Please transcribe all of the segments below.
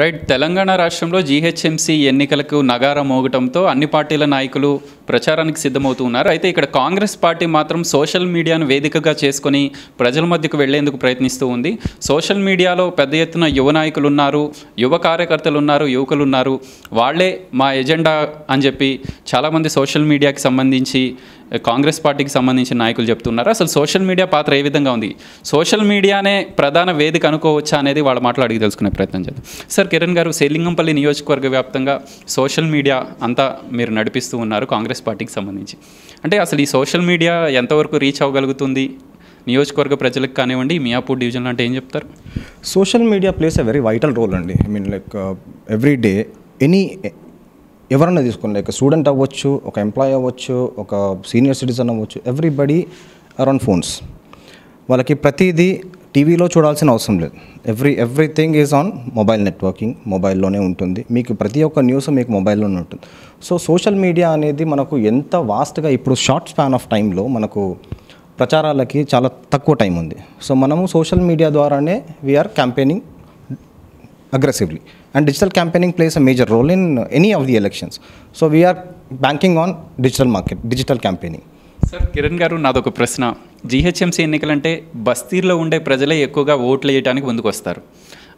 Right Telangana రాష్ట్రంలో GHMC ఎన్నికలకు నగారం మోగటంతో అన్ని పార్టీల నాయకులు ప్రచారానికి సిద్ధమవుతున్నారు అయితే ఇక్కడ కాంగ్రెస్ పార్టీ మాత్రం సోషల్ మీడియాను వేదికగా చేసుకొని ప్రజల మధ్యకు వెళ్లేందుకు ప్రయత్నిస్తూ ఉంది సోషల్ మీడియాలో పెద్ద ఎత్తున యువ నాయకులు ఉన్నారు యువ కార్యకర్తలు ఉన్నారు యువకులు ఉన్నారు వాళ్లే మా ఎజెండా అని చెప్పి చాలామంది సోషల్ మీడియాకి సంబంధించి కాంగ్రెస్ పార్టీకి సంబంధించిన నాయకులు చెప్తున్నారు అసలు సోషల్ మీడియా పాత్ర ఏ విధంగా ఉంది సోషల్ మీడియానే ప్రధాన వేదిక అనుకోవచ్చా అనేది వాళ్ళ మాటలు అడిగి తెలుసుకునే ప్రయత్నం చేద్దాం సార్ కిరణ్ గారు సేలింగంపల్లి నియోజకవర్గ వ్యాప్తంగా సోషల్ మీడియా అంతా మీరు నడిపిస్తూ ఉన్నారు కాంగ్రెస్ పార్టీకి సంబంధించి అంటే అసలు ఈ సోషల్ మీడియా ఎంతవరకు రీచ్ అవ్వగలుగుతుంది నియోజకవర్గ ప్రజలకు కానివ్వండి మియాపూర్ డివిజన్ అంటే ఏం చెప్తారు social media plays a very vital role అండి I mean like every day any ఎవరన్నా తీసుకోండి లైక్ స్టూడెంట్ అవ్వచ్చు ఒక ఎంప్లాయీ అవ్వచ్చు ఒక సీనియర్ సిటిజన్ అవ్వచ్చు ఎవ్రీబడి అరౌండ్ ఫోన్స్ వాళ్ళకి ప్రతిదీ టీవీలో చూడాల్సిన అవసరం లేదు every everything is on mobile networking మొబైల్లోనే ఉంటుంది మీకు ప్రతి ఒక్క న్యూస్ మీకు మొబైల్లోనే ఉంటుంది సో సోషల్ మీడియా అనేది మనకు ఎంత వాస్ట్గా ఇప్పుడు షార్ట్ స్పాన్ ఆఫ్ టైంలో మనకు ప్రచారాలకి చాలా తక్కువ టైం ఉంది సో మనము సోషల్ మీడియా ద్వారానే we are campaigning aggressively. And digital campaigning plays a major role in any of the elections so we are banking on digital market, digital campaigning. Sir Kiran గారు నాదొక ప్రశ్న జీహెచ్ఎంసీ ఎన్నికలంటే బస్తీల్లో ఉండే ప్రజలే ఎక్కువగా ఓట్లు వేయడానికి ముందుకొస్తారు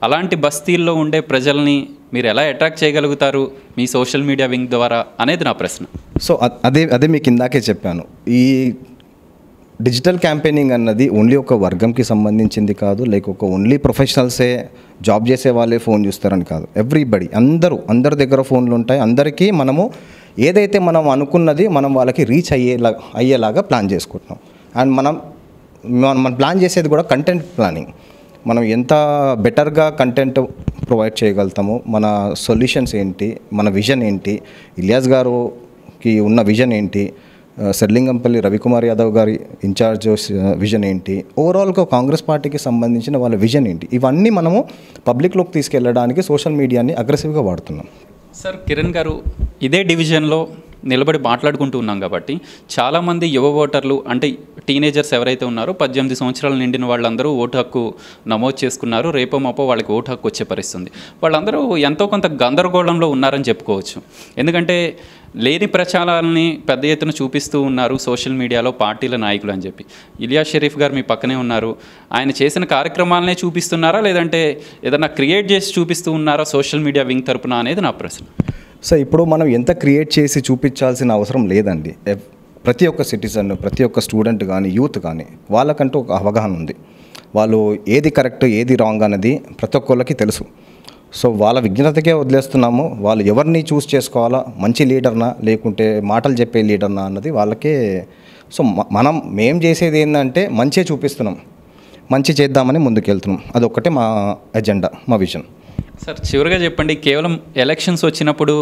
అలాంటి బస్తీల్లో ఉండే ప్రజల్ని మీరు ఎలా అట్రాక్ట్ చేయగలుగుతారు మీ సోషల్ మీడియా వింగ్ ద్వారా అనేది నా ప్రశ్న సో అదే అదే మీకు ఇందాకే చెప్పాను ఈ డిజిటల్ క్యాంపెయినింగ్ అన్నది ఓన్లీ ఒక వర్గంకి సంబంధించింది కాదు లైక్ ఒక ఓన్లీ ప్రొఫెషనల్సే జాబ్ చేసే వాళ్ళే ఫోన్ చూస్తారని కాదు ఎవ్రీబడి అందరూ అందరి దగ్గర ఫోన్లు ఉంటాయి అందరికీ మనము ఏదైతే మనం అనుకున్నది మనం వాళ్ళకి రీచ్ అయ్యేలా అయ్యేలాగా ప్లాన్ చేసుకుంటున్నాం అండ్ మనం మనం ప్లాన్ చేసేది కూడా కంటెంట్ ప్లానింగ్ మనం ఎంత బెటర్గా కంటెంట్ ప్రొవైడ్ చేయగలుగుతాము మన సొల్యూషన్స్ ఏంటి మన విజన్ ఏంటి ఇలియాస్ గారుకి ఉన్న విజన్ ఏంటి సెర్లింగంపల్లి రవికుమార్ యాదవ్ గారి ఇన్ఛార్జ్ విజన్ ఏంటి ఓవరాల్గా కాంగ్రెస్ పార్టీకి సంబంధించిన వాళ్ళ విజన్ ఏంటి ఇవన్నీ మనము పబ్లిక్లోకి తీసుకెళ్ళడానికి సోషల్ మీడియాని అగ్రెసివ్గా వాడుతున్నాం సార్ కిరణ్ గారు ఇదే డివిజన్లో నిలబడి మాట్లాడుకుంటూ ఉన్నాం కాబట్టి చాలామంది యువ ఓటర్లు అంటే టీనేజర్స్ ఎవరైతే ఉన్నారో పద్దెనిమిది సంవత్సరాలు నిండిన వాళ్ళందరూ ఓటు హక్కు నమోదు చేసుకున్నారు రేపో మాపో వాళ్ళకి ఓటు హక్కు వచ్చే పరిస్థితుంది వాళ్ళందరూ ఎంతో కొంత గందరగోళంలో ఉన్నారని చెప్పుకోవచ్చు ఎందుకంటే లేని ప్రచారాలని పెద్ద ఎత్తున చూపిస్తూ ఉన్నారు సోషల్ మీడియాలో పార్టీల నాయకులు అని చెప్పి ఇలియా షరీఫ్ గారు మీ పక్కనే ఉన్నారు ఆయన చేసిన కార్యక్రమాలనే చూపిస్తున్నారా లేదంటే ఏదన్నా క్రియేట్ చేసి చూపిస్తూ ఉన్నారా సోషల్ మీడియా వింగ్ తరపున అనేది నా ప్రశ్న సో ఇప్పుడు మనం ఎంత క్రియేట్ చేసి చూపించాల్సిన అవసరం లేదండి ప్రతి ఒక్క సిటిజన్ ప్రతి ఒక్క స్టూడెంట్ కానీ యూత్ కానీ వాళ్ళకంటూ ఒక అవగాహన ఉంది వాళ్ళు ఏది కరెక్ట్ ఏది రాంగ్ అన్నది ప్రతి ఒక్కళ్ళకి తెలుసు సో వాళ్ళ విజ్ఞతకే వదిలేస్తున్నాము వాళ్ళు ఎవరిని చూస్ చేసుకోవాలా మంచి లీడర్నా లేకుంటే మాటలు చెప్పే లీడర్నా అన్నది వాళ్ళకే సో మనం మేం చేసేది ఏంటంటే మంచి చూపిస్తున్నాం మంచి చేద్దామని ముందుకెళ్తున్నాం అదొక్కటే మా ఎజెండా మా విజన్ సార్ చివరిగా చెప్పండి కేవలం ఎలక్షన్స్ వచ్చినప్పుడు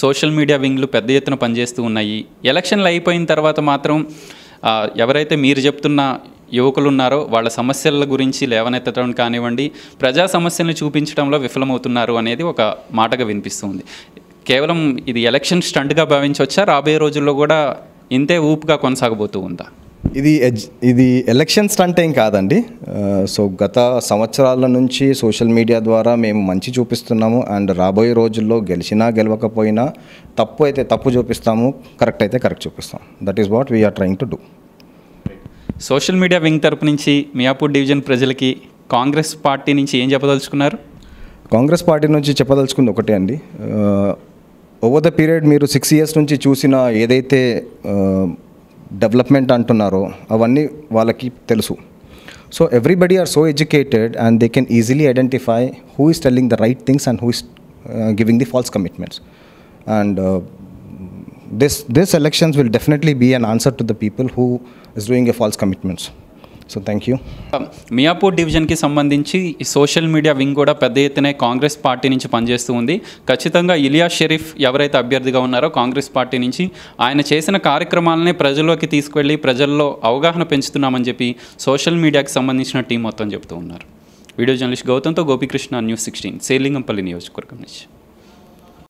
సోషల్ మీడియా వింగ్లు పెద్ద ఎత్తున పనిచేస్తూ ఉన్నాయి ఎలక్షన్లు అయిపోయిన తర్వాత మాత్రం ఎవరైతే మీరు చెప్తున్న యువకులు ఉన్నారో వాళ్ళ సమస్యల గురించి లేవనెత్తడం కానివ్వండి ప్రజా సమస్యలను చూపించడంలో విఫలమవుతున్నారు అనేది ఒక మాటగా వినిపిస్తుంది కేవలం ఇది ఎలక్షన్ స్టంట్గా భావించవచ్చా రాబోయే రోజుల్లో కూడా ఇంతే ఊపుగా కొనసాగబోతూ ఉందా ఇది ఇది ఎలక్షన్ స్టంట్ ఏం కాదండి సో గత సంవత్సరాల నుంచి సోషల్ మీడియా ద్వారా మేము మంచి చూపిస్తున్నాము అండ్ రాబోయే రోజుల్లో గెలిచినా గెలవకపోయినా తప్పు అయితే తప్పు చూపిస్తాము కరెక్ట్ అయితే కరెక్ట్ చూపిస్తాం that is what we are trying to do social media wing తరపు నుంచి మియాపూర్ డివిజన్ ప్రజలకి కాంగ్రెస్ పార్టీ నుంచి ఏం చెప్పదలుచుకున్నారు కాంగ్రెస్ పార్టీ నుంచి చెప్పదలుచుకుంది ఒకటే అండి ఓవర్ ద పీరియడ్ మీరు సిక్స్ ఇయర్స్ నుంచి చూసిన ఏదైతే డెవలప్మెంట్ అంటున్నారో అవన్నీ వాళ్ళకి తెలుసు so everybody are so educated and they can easily identify who is telling the right things and who is giving the false commitments and this this elections will definitely be an answer to the people who is doing a false commitments so thank you Miyapur డివిజన్కి సంబంధించి social media wing కూడా పెద్ద ఎత్తున Congress party నుంచి పనిచేస్తూ ఉంది ఖచ్చితంగా ఇలియా షరీఫ్ ఎవరైతే అభ్యర్థిగా ఉన్నారో కాంగ్రెస్ పార్టీ నుంచి ఆయన చేసిన కార్యక్రమాలనే ప్రజల్లోకి తీసుకువెళ్ళి ప్రజల్లో అవగాహన పెంచుతున్నామని చెప్పి సోషల్ మీడియాకి సంబంధించిన టీం మొత్తం చెప్తూ ఉన్నారు వీడియో జర్నలిస్ట్ గౌతమ్తో గోపికృష్ణ న్యూస్ సిక్స్టీన్ సేలింగంపల్లి నియోజకవర్గం నుంచి